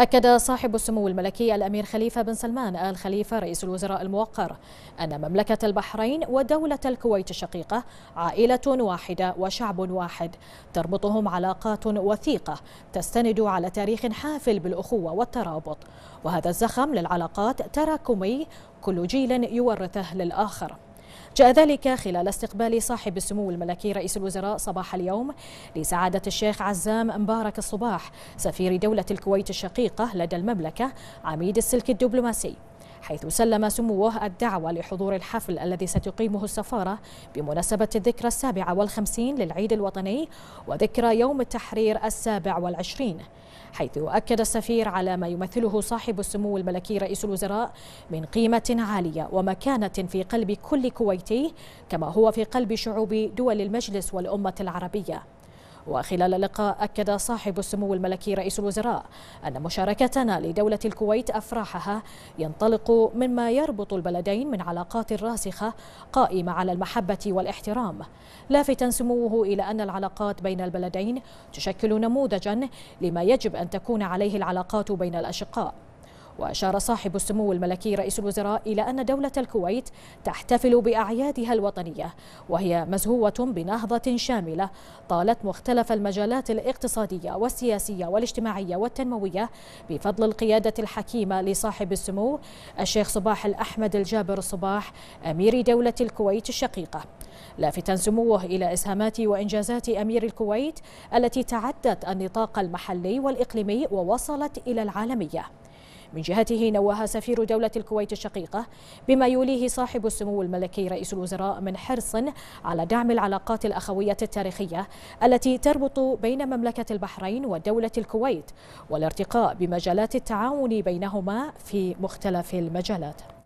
أكد صاحب السمو الملكي الأمير خليفة بن سلمان آل خليفة رئيس الوزراء الموقر أن مملكة البحرين ودولة الكويت الشقيقة عائلة واحدة وشعب واحد تربطهم علاقات وثيقة تستند على تاريخ حافل بالأخوة والترابط وهذا الزخم للعلاقات تراكمي كل جيل يورثه للآخر جاء ذلك خلال استقبال صاحب السمو الملكي رئيس الوزراء صباح اليوم لسعادة الشيخ عزام مبارك الصباح سفير دولة الكويت الشقيقة لدى المملكة عميد السلك الدبلوماسي حيث سلم سموه الدعوة لحضور الحفل الذي ستقيمه السفارة بمناسبة الذكرى السابعة والخمسين للعيد الوطني وذكرى يوم التحرير السابع والعشرين حيث أكد السفير على ما يمثله صاحب السمو الملكي رئيس الوزراء من قيمة عالية ومكانة في قلب كل كويتي كما هو في قلب شعوب دول المجلس والأمة العربية وخلال اللقاء أكد صاحب السمو الملكي رئيس الوزراء أن مشاركتنا لدولة الكويت أفراحها ينطلق مما يربط البلدين من علاقات راسخة قائمة على المحبة والاحترام لافتا سموه إلى أن العلاقات بين البلدين تشكل نموذجا لما يجب أن تكون عليه العلاقات بين الأشقاء وأشار صاحب السمو الملكي رئيس الوزراء إلى أن دولة الكويت تحتفل بأعيادها الوطنية وهي مزهوة بنهضة شاملة طالت مختلف المجالات الاقتصادية والسياسية والاجتماعية والتنموية بفضل القيادة الحكيمة لصاحب السمو الشيخ صباح الأحمد الجابر صباح أمير دولة الكويت الشقيقة لافتا سموه إلى إسهامات وإنجازات أمير الكويت التي تعدت النطاق المحلي والإقليمي ووصلت إلى العالمية من جهته نوه سفير دولة الكويت الشقيقة بما يوليه صاحب السمو الملكي رئيس الوزراء من حرص على دعم العلاقات الأخوية التاريخية التي تربط بين مملكة البحرين ودولة الكويت والارتقاء بمجالات التعاون بينهما في مختلف المجالات